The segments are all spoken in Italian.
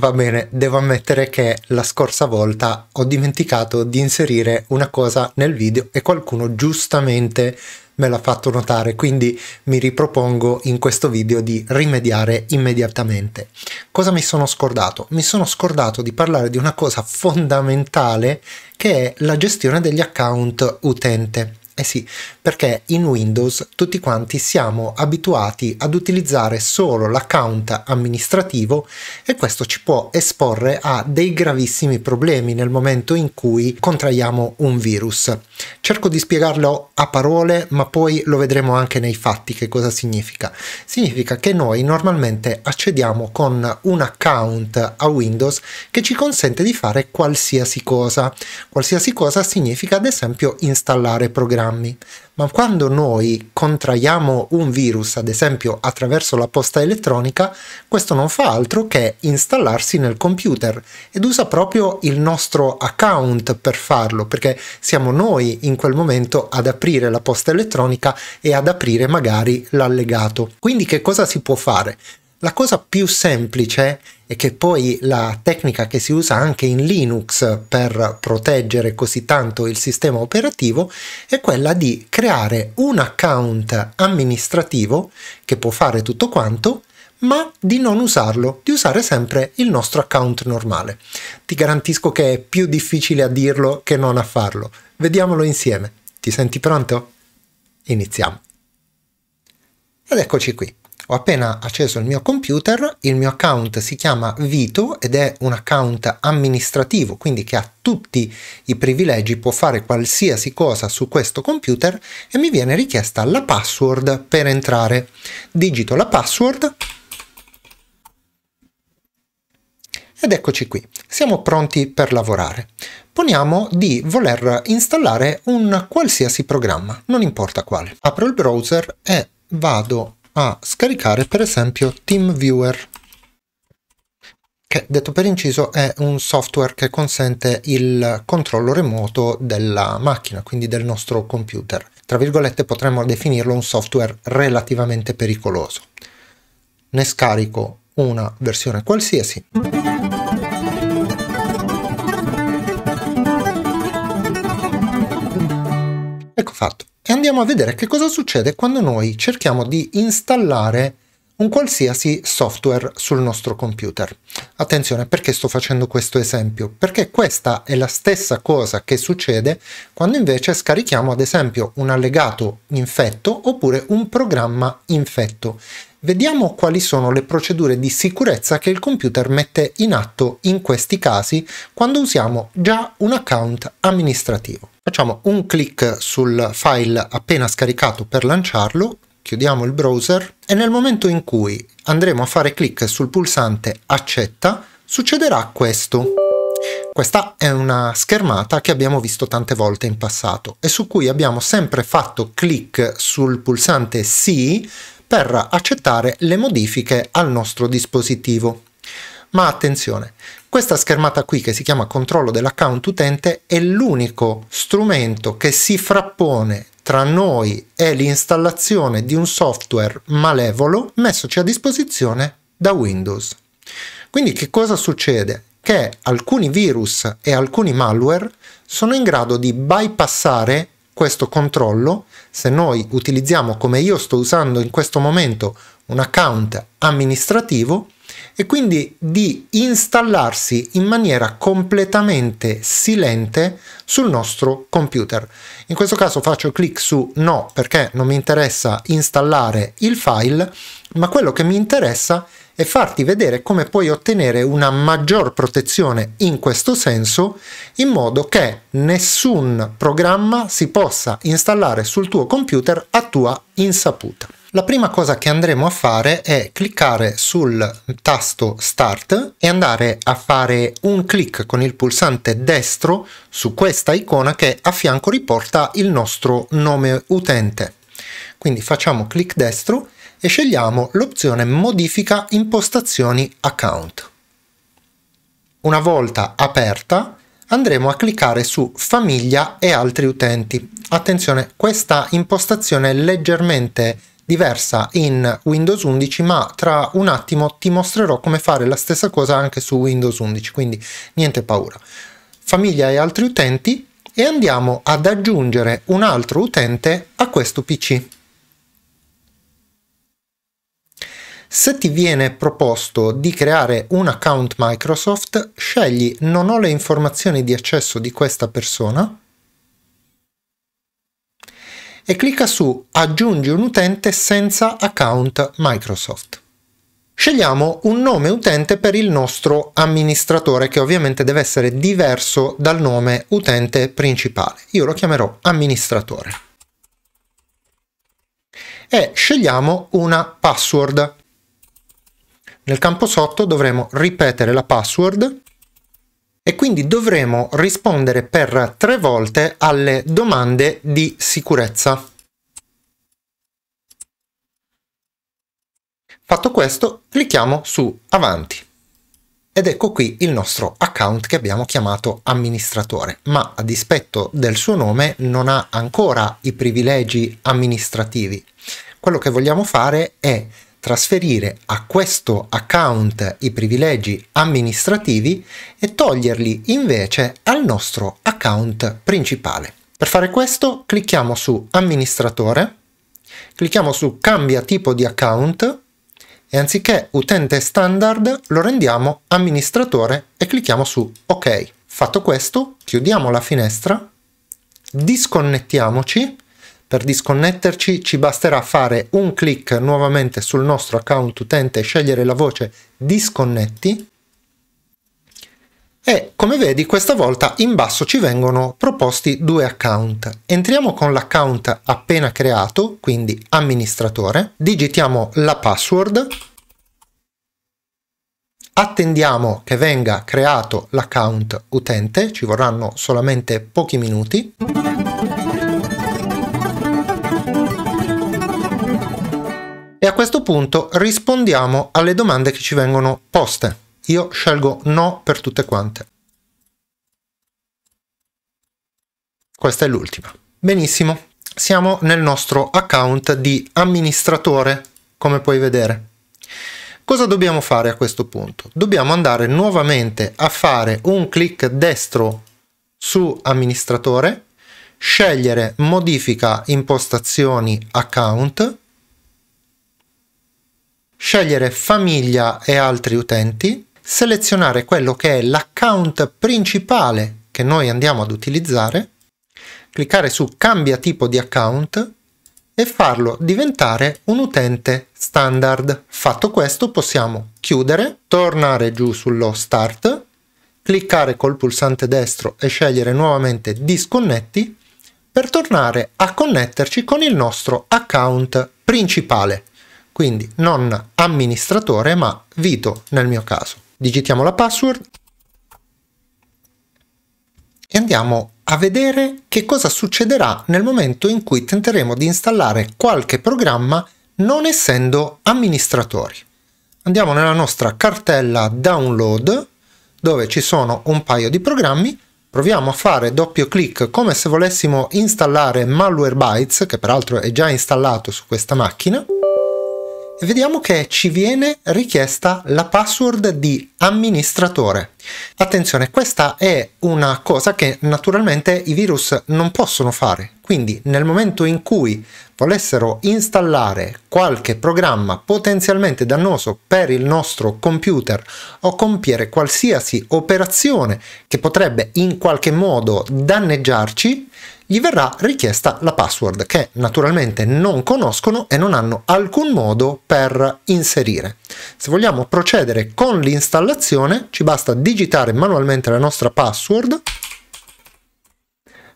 Va bene, devo ammettere che la scorsa volta ho dimenticato di inserire una cosa nel video e qualcuno giustamente me l'ha fatto notare, quindi mi ripropongo in questo video di rimediare immediatamente. Cosa mi sono scordato? Mi sono scordato di parlare di una cosa fondamentale che è la gestione degli account utente. Eh sì, perché in Windows tutti quanti siamo abituati ad utilizzare solo l'account amministrativo e questo ci può esporre a dei gravissimi problemi nel momento in cui contraiamo un virus. Cerco di spiegarlo a parole, ma poi lo vedremo anche nei fatti che cosa significa. Significa che noi normalmente accediamo con un account a Windows che ci consente di fare qualsiasi cosa. Qualsiasi cosa significa ad esempio installare programmi grammi, ma quando noi contraiamo un virus, ad esempio attraverso la posta elettronica, questo non fa altro che installarsi nel computer ed usa proprio il nostro account per farlo, perché siamo noi in quel momento ad aprire la posta elettronica e ad aprire magari l'allegato. Quindi che cosa si può fare? La cosa più semplice e che poi la tecnica che si usa anche in Linux per proteggere così tanto il sistema operativo è quella di creare un account amministrativo che può fare tutto quanto ma di non usarlo, di usare sempre il nostro account normale. Ti garantisco che è più difficile a dirlo che non a farlo. Vediamolo insieme. Ti senti pronto? Iniziamo. Ed eccoci qui. Ho appena acceso il mio computer, il mio account si chiama Vito ed è un account amministrativo, quindi che ha tutti i privilegi, può fare qualsiasi cosa su questo computer e mi viene richiesta la password per entrare. Digito la password Ed eccoci qui, siamo pronti per lavorare. Poniamo di voler installare un qualsiasi programma, non importa quale. Apro il browser e vado a scaricare per esempio TeamViewer che detto per inciso è un software che consente il controllo remoto della macchina, quindi del nostro computer. Tra virgolette potremmo definirlo un software relativamente pericoloso. Ne scarico una versione qualsiasi. Ecco fatto e andiamo a vedere che cosa succede quando noi cerchiamo di installare un qualsiasi software sul nostro computer. Attenzione, perché sto facendo questo esempio? Perché questa è la stessa cosa che succede quando invece scarichiamo ad esempio un allegato infetto oppure un programma infetto. Vediamo quali sono le procedure di sicurezza che il computer mette in atto in questi casi quando usiamo già un account amministrativo. Facciamo un clic sul file appena scaricato per lanciarlo, chiudiamo il browser e nel momento in cui andremo a fare clic sul pulsante accetta succederà questo. Questa è una schermata che abbiamo visto tante volte in passato e su cui abbiamo sempre fatto clic sul pulsante sì per accettare le modifiche al nostro dispositivo. Ma attenzione, questa schermata qui che si chiama controllo dell'account utente è l'unico strumento che si frappone tra noi e l'installazione di un software malevolo messoci a disposizione da Windows. Quindi che cosa succede? Che alcuni virus e alcuni malware sono in grado di bypassare questo controllo, se noi utilizziamo come io sto usando in questo momento un account amministrativo e quindi di installarsi in maniera completamente silente sul nostro computer. In questo caso faccio clic su no perché non mi interessa installare il file, ma quello che mi interessa è e farti vedere come puoi ottenere una maggior protezione in questo senso in modo che nessun programma si possa installare sul tuo computer a tua insaputa. La prima cosa che andremo a fare è cliccare sul tasto Start e andare a fare un clic con il pulsante destro su questa icona che a fianco riporta il nostro nome utente. Quindi facciamo clic destro e scegliamo l'opzione Modifica impostazioni account. Una volta aperta andremo a cliccare su Famiglia e altri utenti. Attenzione, questa impostazione è leggermente diversa in Windows 11 ma tra un attimo ti mostrerò come fare la stessa cosa anche su Windows 11 quindi niente paura famiglia e altri utenti e andiamo ad aggiungere un altro utente a questo pc Se ti viene proposto di creare un account Microsoft, scegli non ho le informazioni di accesso di questa persona e clicca su aggiungi un utente senza account Microsoft. Scegliamo un nome utente per il nostro amministratore che ovviamente deve essere diverso dal nome utente principale. Io lo chiamerò amministratore. E scegliamo una password nel campo sotto dovremo ripetere la password e quindi dovremo rispondere per tre volte alle domande di sicurezza. Fatto questo, clicchiamo su Avanti. Ed ecco qui il nostro account che abbiamo chiamato amministratore, ma a dispetto del suo nome non ha ancora i privilegi amministrativi. Quello che vogliamo fare è trasferire a questo account i privilegi amministrativi e toglierli invece al nostro account principale. Per fare questo clicchiamo su amministratore, clicchiamo su cambia tipo di account e anziché utente standard lo rendiamo amministratore e clicchiamo su ok. Fatto questo chiudiamo la finestra, disconnettiamoci per disconnetterci ci basterà fare un clic nuovamente sul nostro account utente e scegliere la voce disconnetti e come vedi questa volta in basso ci vengono proposti due account. Entriamo con l'account appena creato, quindi amministratore, digitiamo la password, attendiamo che venga creato l'account utente, ci vorranno solamente pochi minuti. E a questo punto rispondiamo alle domande che ci vengono poste. Io scelgo no per tutte quante. Questa è l'ultima. Benissimo, siamo nel nostro account di amministratore, come puoi vedere. Cosa dobbiamo fare a questo punto? Dobbiamo andare nuovamente a fare un clic destro su amministratore, scegliere modifica impostazioni account scegliere famiglia e altri utenti, selezionare quello che è l'account principale che noi andiamo ad utilizzare, cliccare su cambia tipo di account e farlo diventare un utente standard. Fatto questo possiamo chiudere, tornare giù sullo start, cliccare col pulsante destro e scegliere nuovamente disconnetti per tornare a connetterci con il nostro account principale quindi non amministratore ma Vito nel mio caso. Digitiamo la password e andiamo a vedere che cosa succederà nel momento in cui tenteremo di installare qualche programma non essendo amministratori. Andiamo nella nostra cartella download dove ci sono un paio di programmi proviamo a fare doppio clic come se volessimo installare Malwarebytes, che peraltro è già installato su questa macchina vediamo che ci viene richiesta la password di amministratore. Attenzione, questa è una cosa che naturalmente i virus non possono fare, quindi nel momento in cui volessero installare qualche programma potenzialmente dannoso per il nostro computer o compiere qualsiasi operazione che potrebbe in qualche modo danneggiarci, gli verrà richiesta la password che naturalmente non conoscono e non hanno alcun modo per inserire. Se vogliamo procedere con l'installazione ci basta digitare manualmente la nostra password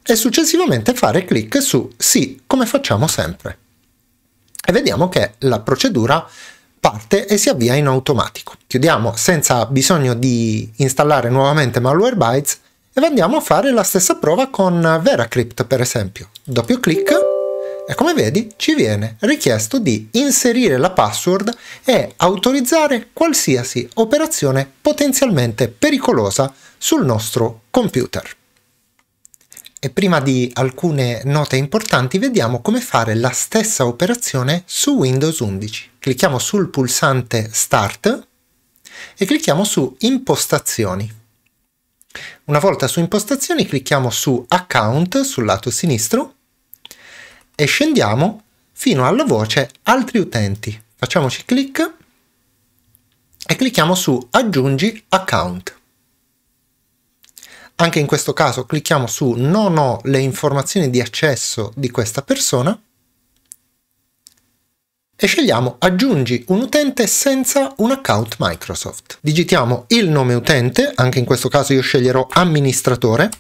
e successivamente fare clic su sì come facciamo sempre. E vediamo che la procedura parte e si avvia in automatico. Chiudiamo senza bisogno di installare nuovamente Malwarebytes e andiamo a fare la stessa prova con Veracrypt per esempio. Doppio clic e come vedi ci viene richiesto di inserire la password e autorizzare qualsiasi operazione potenzialmente pericolosa sul nostro computer. E prima di alcune note importanti vediamo come fare la stessa operazione su Windows 11. Clicchiamo sul pulsante Start e clicchiamo su Impostazioni. Una volta su impostazioni clicchiamo su account sul lato sinistro e scendiamo fino alla voce altri utenti. Facciamoci clic e clicchiamo su aggiungi account. Anche in questo caso clicchiamo su non ho le informazioni di accesso di questa persona e scegliamo aggiungi un utente senza un account Microsoft. Digitiamo il nome utente, anche in questo caso io sceglierò amministratore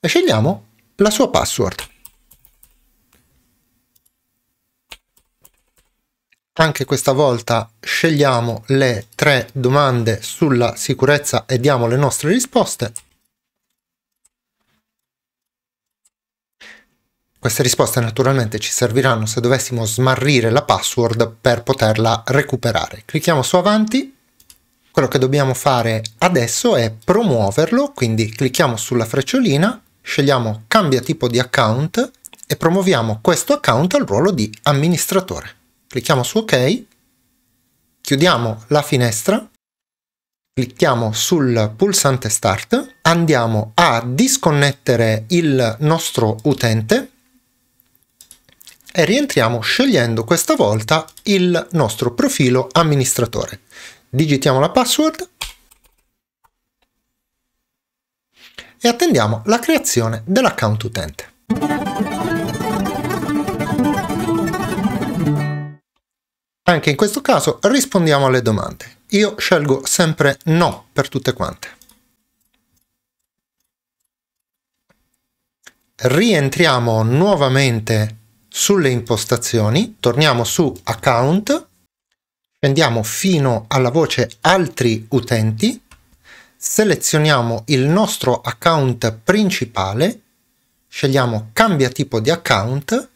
e scegliamo la sua password. Anche questa volta scegliamo le tre domande sulla sicurezza e diamo le nostre risposte. Queste risposte naturalmente ci serviranno se dovessimo smarrire la password per poterla recuperare. Clicchiamo su avanti. Quello che dobbiamo fare adesso è promuoverlo, quindi clicchiamo sulla frecciolina, scegliamo cambia tipo di account e promuoviamo questo account al ruolo di amministratore. Clicchiamo su ok, chiudiamo la finestra, clicchiamo sul pulsante start, andiamo a disconnettere il nostro utente e rientriamo scegliendo questa volta il nostro profilo amministratore. Digitiamo la password e attendiamo la creazione dell'account utente. Anche in questo caso rispondiamo alle domande. Io scelgo sempre no per tutte quante. Rientriamo nuovamente sulle impostazioni, torniamo su account, scendiamo fino alla voce altri utenti, selezioniamo il nostro account principale, scegliamo cambia tipo di account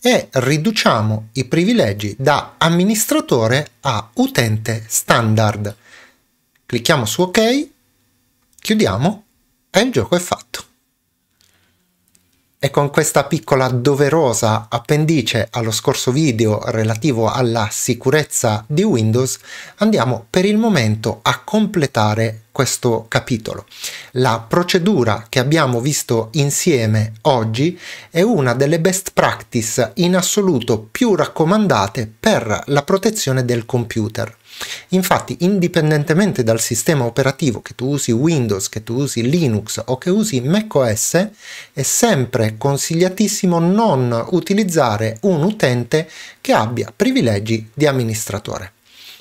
e riduciamo i privilegi da amministratore a utente standard. Clicchiamo su ok, chiudiamo e il gioco è fatto. E con questa piccola doverosa appendice allo scorso video relativo alla sicurezza di Windows andiamo per il momento a completare questo capitolo. La procedura che abbiamo visto insieme oggi è una delle best practice in assoluto più raccomandate per la protezione del computer Infatti, indipendentemente dal sistema operativo, che tu usi Windows, che tu usi Linux o che usi macOS, è sempre consigliatissimo non utilizzare un utente che abbia privilegi di amministratore.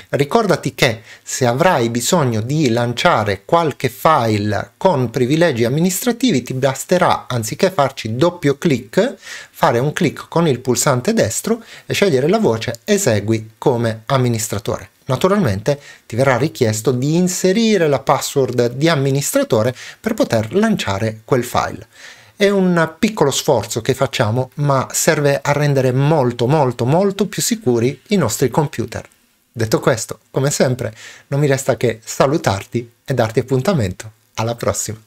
Ricordati che se avrai bisogno di lanciare qualche file con privilegi amministrativi ti basterà anziché farci doppio clic fare un clic con il pulsante destro e scegliere la voce esegui come amministratore. Naturalmente ti verrà richiesto di inserire la password di amministratore per poter lanciare quel file. È un piccolo sforzo che facciamo, ma serve a rendere molto molto molto più sicuri i nostri computer. Detto questo, come sempre, non mi resta che salutarti e darti appuntamento alla prossima.